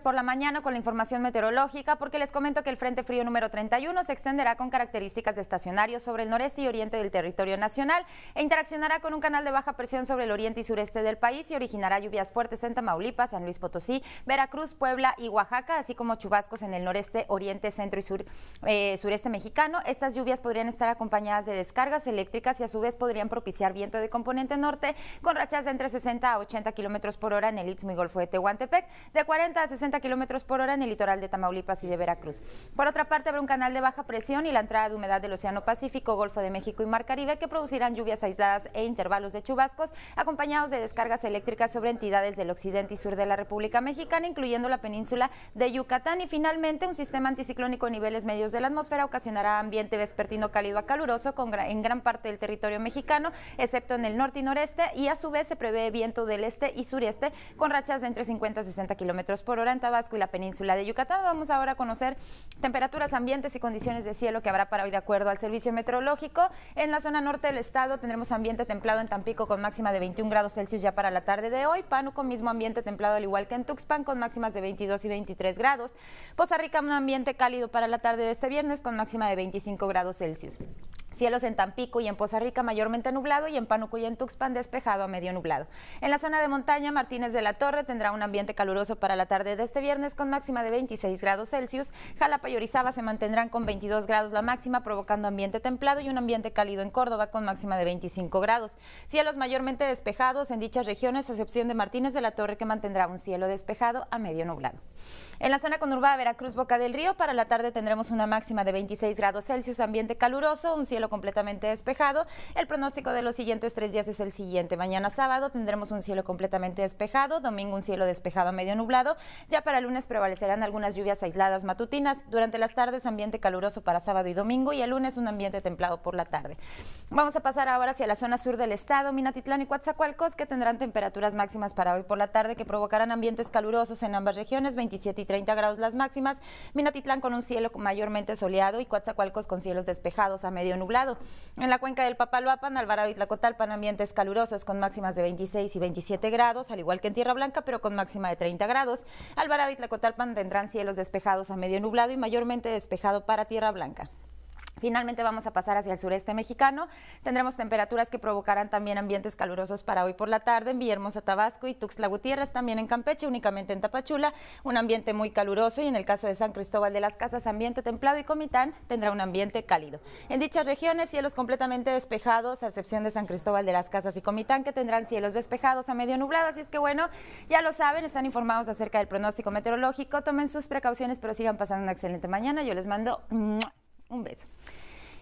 por la mañana con la información meteorológica porque les comento que el Frente Frío número 31 se extenderá con características de estacionario sobre el noreste y oriente del territorio nacional e interaccionará con un canal de baja presión sobre el oriente y sureste del país y originará lluvias fuertes en Tamaulipas, San Luis Potosí, Veracruz, Puebla y Oaxaca, así como chubascos en el noreste, oriente, centro y sur, eh, sureste mexicano. Estas lluvias podrían estar acompañadas de descargas eléctricas y a su vez podrían propiciar viento de componente norte con rachas de entre 60 a 80 kilómetros por hora en el Istmo y Golfo de Tehuantepec, de 40 a 60 kilómetros por hora en el litoral de Tamaulipas y de Veracruz. Por otra parte, habrá un canal de baja presión y la entrada de humedad del Océano Pacífico, Golfo de México y Mar Caribe que producirán lluvias aisladas e intervalos de chubascos, acompañados de descargas eléctricas sobre entidades del occidente y sur de la República Mexicana, incluyendo la península de Yucatán. Y finalmente, un sistema anticiclónico a niveles medios de la atmósfera ocasionará ambiente vespertino cálido a caluroso con, en gran parte del territorio mexicano, excepto en el norte y noreste, y a su vez se prevé viento del este y sureste con rachas de entre 50 y 60 kilómetros por hora Tabasco y la península de Yucatán. Vamos ahora a conocer temperaturas ambientes y condiciones de cielo que habrá para hoy de acuerdo al servicio meteorológico. En la zona norte del estado tendremos ambiente templado en Tampico con máxima de 21 grados Celsius ya para la tarde de hoy. Pánuco mismo ambiente templado al igual que en Tuxpan con máximas de 22 y 23 grados. Poza Rica un ambiente cálido para la tarde de este viernes con máxima de 25 grados Celsius. Cielos en Tampico y en Poza Rica mayormente nublado y en Panuco y en Tuxpan despejado a medio nublado. En la zona de montaña, Martínez de la Torre tendrá un ambiente caluroso para la tarde de este viernes con máxima de 26 grados Celsius. Jalapa y Orizaba se mantendrán con 22 grados la máxima, provocando ambiente templado y un ambiente cálido en Córdoba con máxima de 25 grados. Cielos mayormente despejados en dichas regiones, a excepción de Martínez de la Torre que mantendrá un cielo despejado a medio nublado. En la zona conurbada Veracruz, Boca del Río, para la tarde tendremos una máxima de 26 grados Celsius, ambiente caluroso, un cielo completamente despejado. El pronóstico de los siguientes tres días es el siguiente. Mañana sábado tendremos un cielo completamente despejado, domingo un cielo despejado medio nublado. Ya para el lunes prevalecerán algunas lluvias aisladas matutinas. Durante las tardes ambiente caluroso para sábado y domingo y el lunes un ambiente templado por la tarde. Vamos a pasar ahora hacia la zona sur del estado, Minatitlán y Coatzacoalcos, que tendrán temperaturas máximas para hoy por la tarde que provocarán ambientes calurosos en ambas regiones, 27 y 30 grados las máximas, Minatitlán con un cielo mayormente soleado y Coatzacoalcos con cielos despejados a medio nublado. En la cuenca del Papaloapan, Alvarado y Tlacotalpan ambientes calurosos con máximas de 26 y 27 grados, al igual que en Tierra Blanca, pero con máxima de 30 grados. Alvarado y Tlacotalpan tendrán cielos despejados a medio nublado y mayormente despejado para Tierra Blanca. Finalmente vamos a pasar hacia el sureste mexicano. Tendremos temperaturas que provocarán también ambientes calurosos para hoy por la tarde en Villahermosa, Tabasco y Tuxtla Gutiérrez, también en Campeche, únicamente en Tapachula, un ambiente muy caluroso y en el caso de San Cristóbal de las Casas, ambiente templado y Comitán tendrá un ambiente cálido. En dichas regiones, cielos completamente despejados, a excepción de San Cristóbal de las Casas y Comitán, que tendrán cielos despejados a medio nublado, así es que bueno, ya lo saben, están informados acerca del pronóstico meteorológico, tomen sus precauciones, pero sigan pasando una excelente mañana. Yo les mando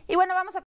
y bueno, vamos a